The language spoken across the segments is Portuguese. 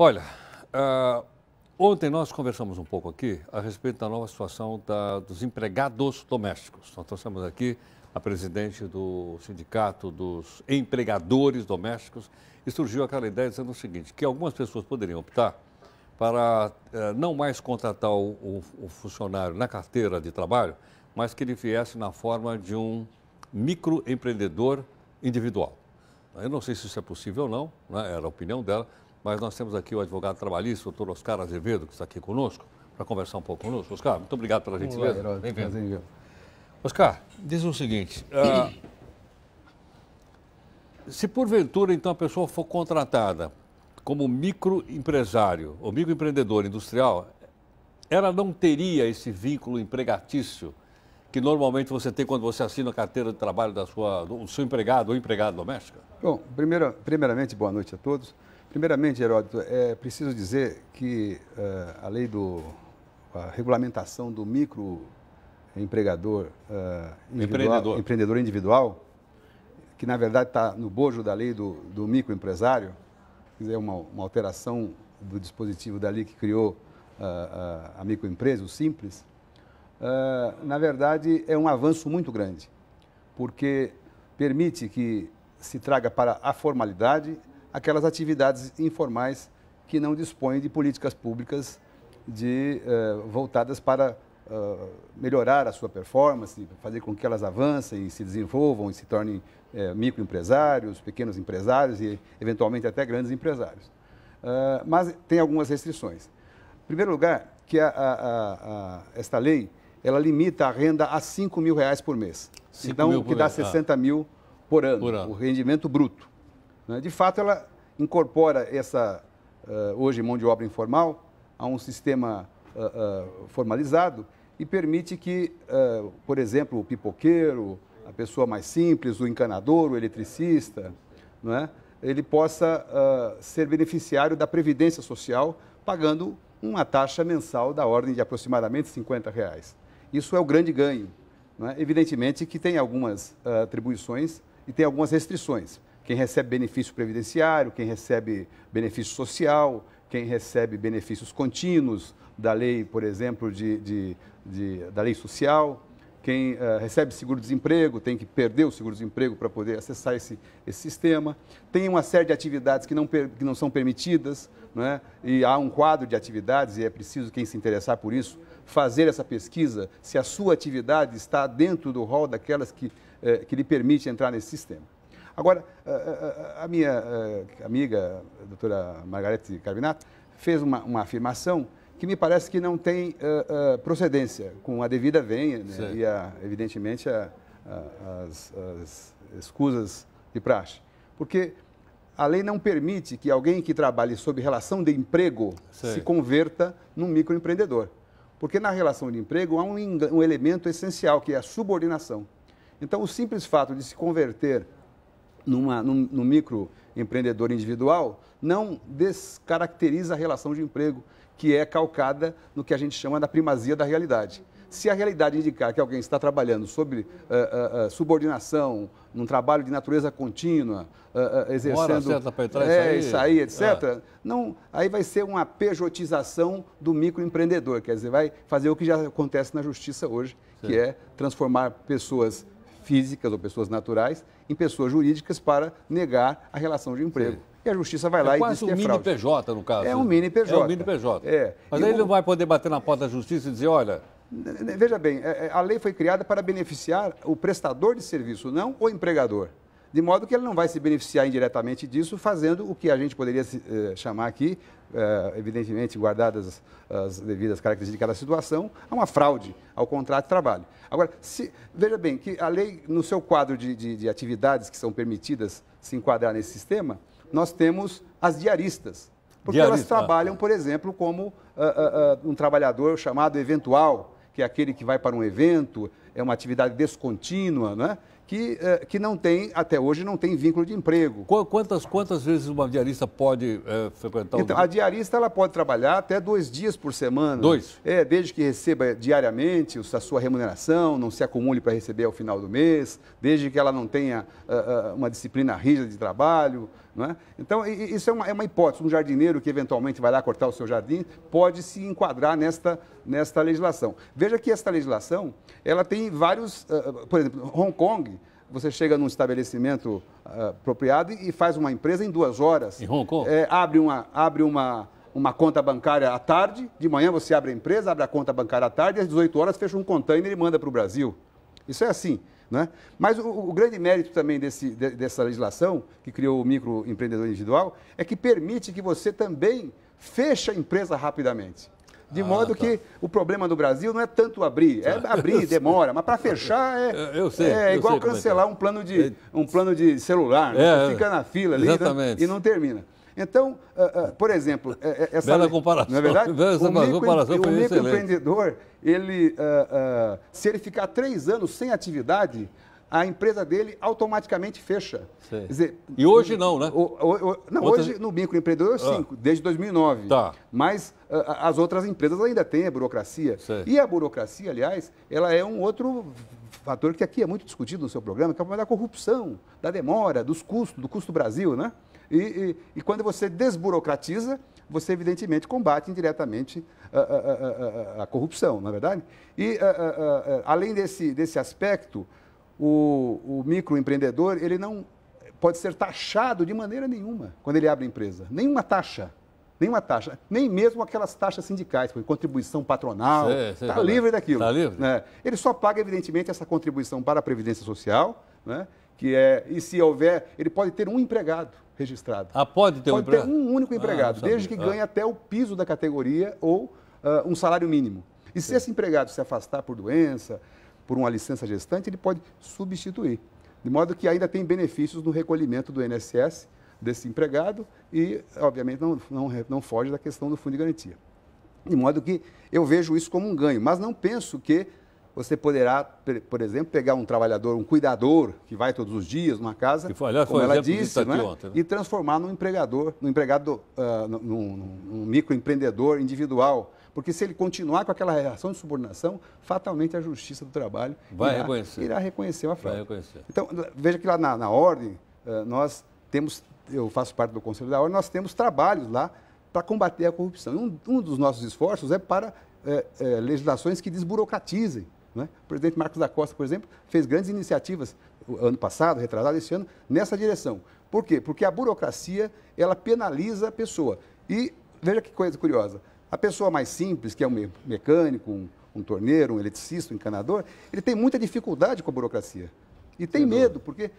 Olha, uh, ontem nós conversamos um pouco aqui a respeito da nova situação da, dos empregados domésticos. Nós trouxemos aqui a presidente do Sindicato dos Empregadores Domésticos e surgiu aquela ideia dizendo o seguinte, que algumas pessoas poderiam optar para uh, não mais contratar o, o, funcionário na carteira de trabalho, mas que ele viesse na forma de um microempreendedor individual. Eu não sei se isso é possível ou não, né? era a opinião dela, mas nós temos aqui o advogado trabalhista, o doutor Oscar Azevedo, que está aqui conosco, para conversar um pouco conosco. Oscar, muito obrigado pela gentileza. Bem-vindo. Oscar, diz o seguinte: uh, se porventura então a pessoa for contratada como microempresário ou microempreendedor industrial, ela não teria esse vínculo empregatício que normalmente você tem quando você assina a carteira de trabalho da sua, do seu empregado ou empregada doméstica? Bom, primeira, primeiramente, boa noite a todos. Primeiramente, Heródoto, é preciso dizer que uh, a lei do. a regulamentação do microempregador eh, uh, eh, individual, empreendedor. empreendedor individual, que na verdade está no bojo da lei do, do microempresário, é uma, uma alteração do dispositivo da lei que criou uh, a microempresa, o Simples, uh, na verdade é um avanço muito grande, porque permite que se traga para a formalidade aquelas atividades informais que não dispõem de políticas públicas de, eh, voltadas para eh, melhorar a sua performance, fazer com que elas avancem e se desenvolvam e se tornem eh, microempresários, pequenos empresários e, eventualmente, até grandes empresários. Ah, mas tem algumas restrições. Em primeiro lugar, que a, a, a, esta lei ela limita a renda a 5 mil reais por mês. Então, que dá mês. 60 ah. mil por ano, por ano, o rendimento bruto. Né? De fato, ela incorpora essa, eh, hoje, mão de obra informal a um sistema eh, eh, formalizado e permite que, por exemplo, o pipoqueiro, a pessoa mais simples, o encanador, o eletricista, não é? ele possa ser beneficiário da Previdência Social pagando uma taxa mensal da ordem de aproximadamente 50 reais. Isso é o grande ganho. É? Evidentemente que tem algumas atribuições e tem algumas restrições. Quem recebe benefício previdenciário, quem recebe benefício social, quem recebe benefícios contínuos da lei, por exemplo, de, de, de da lei social, quem uh, recebe seguro-desemprego tem que perder o seguro-desemprego para poder acessar esse, esse sistema. Tem uma série de atividades que não, que não são permitidas, né? e há um quadro de atividades, e é preciso quem se interessar por isso fazer essa pesquisa se a sua atividade está dentro do rol daquelas que, eh, que lhe permite entrar nesse sistema. Agora, eh, eh, eh, a minha amiga, a doutora Margarete Carbinato, fez uma, uma afirmação que me parece que não tem procedência, com a devida venha né? e, a, evidentemente, a, a, as, as, escusas de praxe. Porque a lei não permite que alguém que trabalhe sob relação de emprego se converta num microempreendedor. Porque na relação de emprego há um, um elemento essencial, que é a subordinação. Então, o simples fato de se converter numa, num, num microempreendedor individual não descaracteriza a relação de emprego, que é calcada no que a gente chama da primazia da realidade. Se a realidade indicar que alguém está trabalhando sobre uh, uh, subordinação, num trabalho de natureza contínua, uh, exercendo. Hora para entrar, é, isso aí, isso aí etc. É. Não, aí vai ser uma pejotização do microempreendedor, quer dizer, vai fazer o que já acontece na justiça hoje, Sim. que é transformar pessoas físicas ou pessoas naturais em pessoas jurídicas para negar a relação de emprego. Sim. E a justiça vai é lá e diz um é mini fraude. PJ, no caso. É um mini PJ. É um mini PJ. É. Mas e aí o... ele não vai poder bater na porta da justiça e dizer, olha... Veja bem, é, é, a lei foi criada para beneficiar o prestador de serviço, não o empregador de modo que ele não vai se beneficiar indiretamente disso, fazendo o que a gente poderia eh, chamar aqui, eh, evidentemente guardadas as, as devidas características de cada situação, a uma fraude ao contrato de trabalho. Agora, se, veja bem que a lei, no seu quadro de, de, de atividades que são permitidas se enquadrar nesse sistema, nós temos as diaristas. Porque Diarista. elas ah, trabalham, tá. por exemplo, como uh, uh, uh, um trabalhador chamado eventual, que é aquele que vai para um evento, é uma atividade descontínua, né? que, é, que não tem, até hoje, não tem vínculo de emprego. Quantas, quantas vezes uma diarista pode é, frequentar então, A diarista ela pode trabalhar até dois dias por semana. Dois? É, desde que receba diariamente a sua remuneração, não se acumule para receber ao final do mês, desde que ela não tenha uh, uh, uma disciplina rígida de trabalho. né? Então, isso é uma, é uma, hipótese. Um jardineiro que eventualmente vai lá cortar o seu jardim pode se enquadrar nesta, nesta legislação. Veja que esta legislação ela tem vários, uh, por exemplo, Hong Kong, você chega num estabelecimento uh, apropriado e faz uma empresa em duas horas. Em Hong Kong? É, abre uma, abre uma, uma conta bancária à tarde, de manhã você abre a empresa, abre a conta bancária à tarde, às 18 horas fecha um container e manda para o Brasil. Isso é assim. Né? Mas o, o grande mérito também desse, de, dessa legislação, que criou o microempreendedor individual, é que permite que você também feche a empresa rapidamente. De ah, modo tá. que o problema do Brasil não é tanto abrir, é tá. abrir, demora, mas para fechar é, eu sei, é igual sei é é. cancelar é. um, plano de, um é. plano de celular, né? é, fica na fila ali né, e não termina. Então, uh, uh, por exemplo, essa Bela comparação. Não é verdade? Bela o comparação micro, o microempreendedor, ele, uh, se ele ficar três anos sem atividade, a empresa dele automaticamente fecha. Dizer, e hoje não, né? O, o, o, não, Outras... hoje no microempreendedor sim, ah. desde 2009. Tá. Mas a, ah, ah, as outras empresas ainda têm a burocracia. Sei. E a burocracia, aliás, ela é um outro fator que aqui é muito discutido no seu programa, que é o problema da corrupção, da demora, dos custos, do custo do Brasil, né? E, e, e quando você desburocratiza, você evidentemente combate indiretamente a, a, a, a corrupção, não é verdade? E ah, além desse, desse aspecto, o, o microempreendedor ele não pode ser taxado de maneira nenhuma quando ele abre a empresa. Nenhuma taxa. Nenhuma taxa. Nem mesmo aquelas taxas sindicais, como contribuição patronal. Está tá livre daquilo. Está livre. Né? Ele só paga, evidentemente, essa contribuição para a Previdência Social, né? que é, e se houver, ele pode ter um empregado registrado. Ah, pode ter pode um empregado? Pode ter um único empregado, ah, desde que ganhe ah. até o piso da categoria ou uh, um salário mínimo. E se esse empregado se afastar por doença, por uma licença gestante, ele pode substituir. De modo que ainda tem benefícios no recolhimento do INSS desse empregado e, obviamente, não, não, não foge da questão do fundo de garantia. De modo que eu vejo isso como um ganho, mas não penso que você poderá, por exemplo, pegar um trabalhador, um cuidador que vai todos os dias numa casa, foi, aliás, como ela disse, né? Ontem, né? e transformar num empregador, num empregado, uh, num, num, num microempreendedor individual, porque se ele continuar com aquela reação de subordinação, fatalmente a Justiça do Trabalho Vai irá, reconhecer. irá reconhecer uma fraude. Reconhecer. Então, veja que lá na, na Ordem, eh, nós temos, eu faço parte do Conselho da Ordem, nós temos trabalhos lá para combater a corrupção. Um, um, dos nossos esforços é para é, é, legislações que desburocratizem. Né? O presidente Marcos da Costa, por exemplo, fez grandes iniciativas ano passado, retrasado, esse ano, nessa direção. Por quê? Porque a burocracia, ela penaliza a pessoa. E veja que coisa curiosa, a pessoa mais simples, que é um mecânico, um, um torneiro, um eletricista, um encanador, ele tem muita dificuldade com a burocracia. E tem medo, porque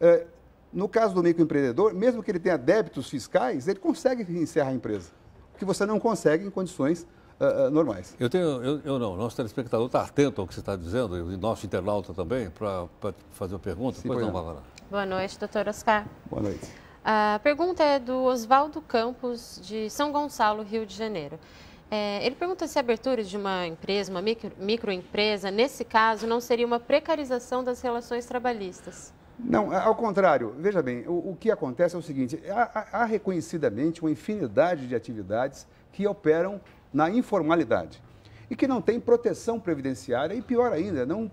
é, no caso do microempreendedor, mesmo que ele tenha débitos fiscais, ele consegue encerrar a empresa, que você não consegue em condições uh, uh, normais. Eu tenho, eu, eu não, nosso telespectador está atento ao que você está dizendo, e nosso internauta também, para fazer uma pergunta. Sim, pois não, Bárbara. Boa noite, doutor Oscar. Boa noite. A pergunta é do Oswaldo Campos, de São Gonçalo, Rio de Janeiro. É, ele pergunta se a abertura de uma empresa, uma micro, microempresa, nesse caso, não seria uma precarização das relações trabalhistas. Não, é, ao contrário. Veja bem, o, o que acontece é o seguinte: há, há, reconhecidamente uma infinidade de atividades que operam na informalidade e que não têm proteção previdenciária e, pior ainda, não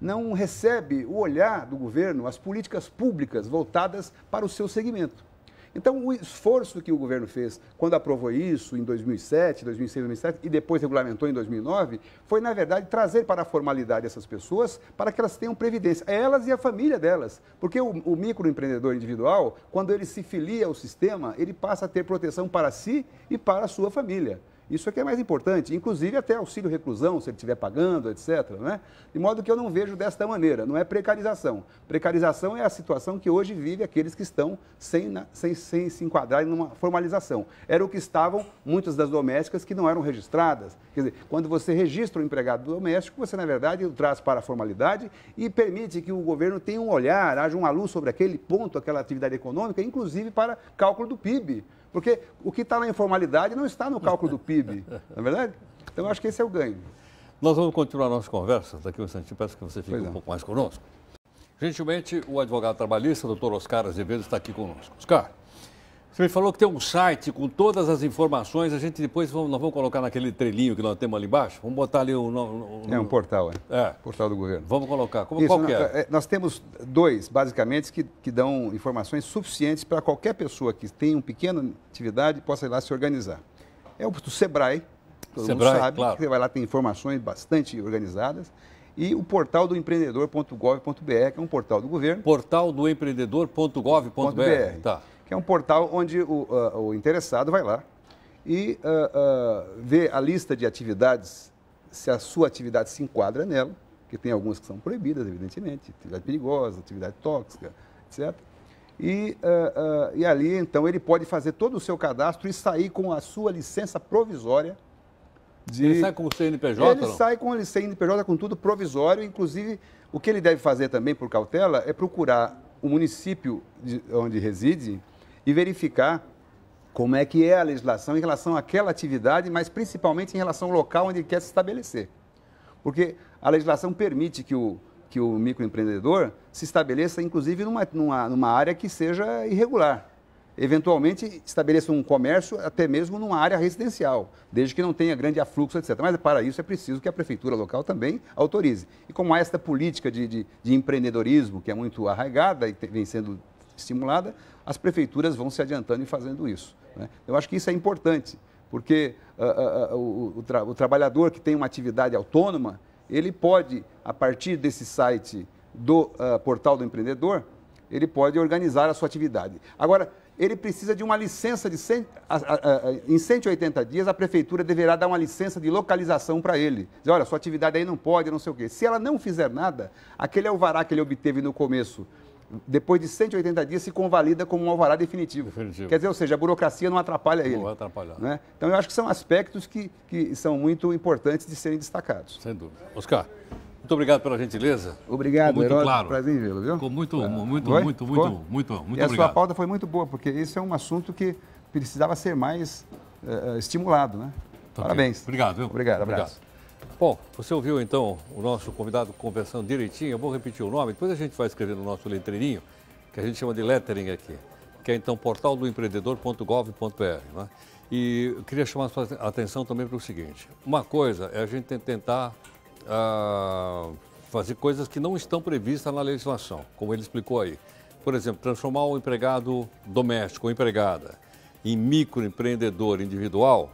não recebe o olhar do governo, as políticas públicas voltadas para o seu segmento. Então, o esforço que o governo fez quando aprovou isso em 2007, 2006, 2007 e depois regulamentou em 2009, foi, na verdade, trazer para a formalidade essas pessoas para que elas tenham previdência, é elas e a família delas. Porque o, o microempreendedor individual, quando ele se filia ao sistema, ele passa a ter proteção para si e para a sua família. Isso aqui é, é mais importante, inclusive até auxílio reclusão, se ele estiver pagando, etc. Né? De modo que eu não vejo desta maneira, não é precarização. Precarização é a situação que hoje vive aqueles que estão sem, sem, sem se enquadrarem numa formalização. Era o que estavam muitas das domésticas que não eram registradas. Quer dizer, quando você registra um empregado doméstico, você, na verdade, o traz para a formalidade e permite que o governo tenha um olhar, haja uma luz sobre aquele ponto, aquela atividade econômica, inclusive para cálculo do PIB. Porque o que está na informalidade não está no cálculo do PIB, não é verdade? Então, eu acho que esse é o ganho. Nós vamos continuar nossa conversa daqui a um instante. Peço que você fique um é. pouco mais conosco. Gentilmente, o advogado trabalhista, doutor Oscar Azevedo, está aqui conosco. Oscar, você me falou que tem um site com todas as informações. A gente depois vamos, nós vamos colocar naquele trelinho que nós temos ali embaixo. Vamos botar ali o. o, o é um portal, é. é. Portal do governo. Vamos colocar. Como, Isso, qual nós, né, é? é? Nós temos dois, basicamente, que, que dão informações suficientes para qualquer pessoa que tenha uma pequena atividade possa ir lá se organizar. É o do Sebrae, todo Sebrae, mundo sabe. Claro. Que você vai lá, tem informações bastante organizadas e o portal do empreendedor.gov.br, que é um portal do governo. Portal do empreendedor.gov.br. Tá que é um portal onde o, uh, o interessado vai lá e uh, uh, vê a lista de atividades, se a sua atividade se enquadra nela, que tem algumas que são proibidas, evidentemente, atividade perigosa, atividade tóxica, etc. E, e ali, então, ele pode fazer todo o seu cadastro e sair com a sua licença provisória de... Ele sai com o CNPJ? Ele não? sai com o CNPJ, com tudo provisório. Inclusive, o que ele deve fazer também, por cautela, é procurar o município onde reside e verificar como é que é a legislação em relação àquela atividade, mas principalmente em relação ao local onde ele quer se estabelecer. Porque a legislação permite que o, que o microempreendedor se estabeleça, inclusive, numa, numa, numa área que seja irregular. Eventualmente, estabeleça um comércio até mesmo numa área residencial, desde que não tenha grande afluxo, etc. Mas para isso é preciso que a prefeitura local também autorize. E como há esta política de, de, de empreendedorismo, que é muito arraigada e vem sendo estimulada, as prefeituras vão se adiantando e fazendo isso. Né? Eu acho que isso é importante, porque uh, uh, o, tra o, trabalhador que tem uma atividade autônoma, ele pode, a partir desse site do portal do empreendedor, ele pode organizar a sua atividade. Agora, ele precisa de uma licença de 100, a, a, a, em 180 dias, a prefeitura deverá dar uma licença de localização para ele. Dizer, olha, sua atividade aí não pode, não sei o quê. Se ela não fizer nada, aquele alvará que ele obteve no começo depois de 180 dias, se convalida como um alvará definitivo. definitivo. Quer dizer, ou seja, a burocracia não atrapalha ele. Não vai atrapalhar. Né? Então, eu acho que são aspectos que, que são muito importantes de serem destacados. Sem dúvida. Oscar, muito obrigado pela gentileza. Obrigado, Ficou muito Herói, claro. Prazer em vê-lo, viu? Ficou muito, é. muito, muito, foi? muito, Ficou? muito, muito, muito e obrigado. a sua pauta foi muito boa, porque esse é um assunto que precisava ser mais uh, estimulado, né? Tá Parabéns. Obrigado, viu? Obrigado, abraço. Obrigado. Bom, você ouviu então o nosso convidado conversando direitinho. Eu vou repetir o nome, depois a gente vai escrever no nosso letreirinho, que a gente chama de lettering aqui, que é então portaldoempreendedor.gov.br, Né? E eu queria chamar a sua atenção também para o seguinte: uma coisa é a gente tentar ah, fazer coisas que não estão previstas na legislação, como ele explicou aí. Por exemplo, transformar o empregado doméstico ou empregada em microempreendedor individual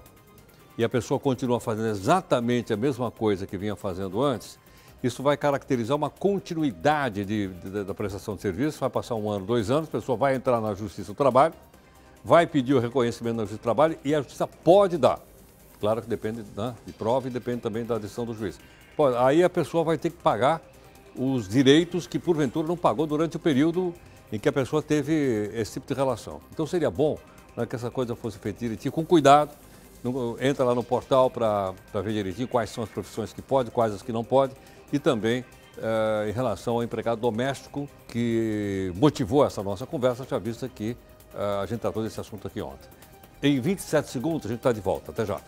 e a pessoa continua fazendo exatamente a mesma coisa que vinha fazendo antes, isso vai caracterizar uma continuidade de, de, da prestação de serviço, vai passar um ano, dois anos, a pessoa vai entrar na Justiça do Trabalho, vai pedir o reconhecimento na Justiça do Trabalho e a Justiça pode dar. Claro que depende né, de prova e depende também da decisão do juiz. Pode, aí a pessoa vai ter que pagar os direitos que porventura não pagou durante o período em que a pessoa teve esse tipo de relação. Então seria bom né, que essa coisa fosse feita direitinho, com cuidado, no, entra lá no portal para ver direitinho quais são as profissões que pode, quais as que não pode, e também eh, em relação ao empregado doméstico que motivou essa nossa conversa, já vista que eh, a gente tratou desse assunto aqui ontem. Em 27 segundos a gente está de volta. Até já.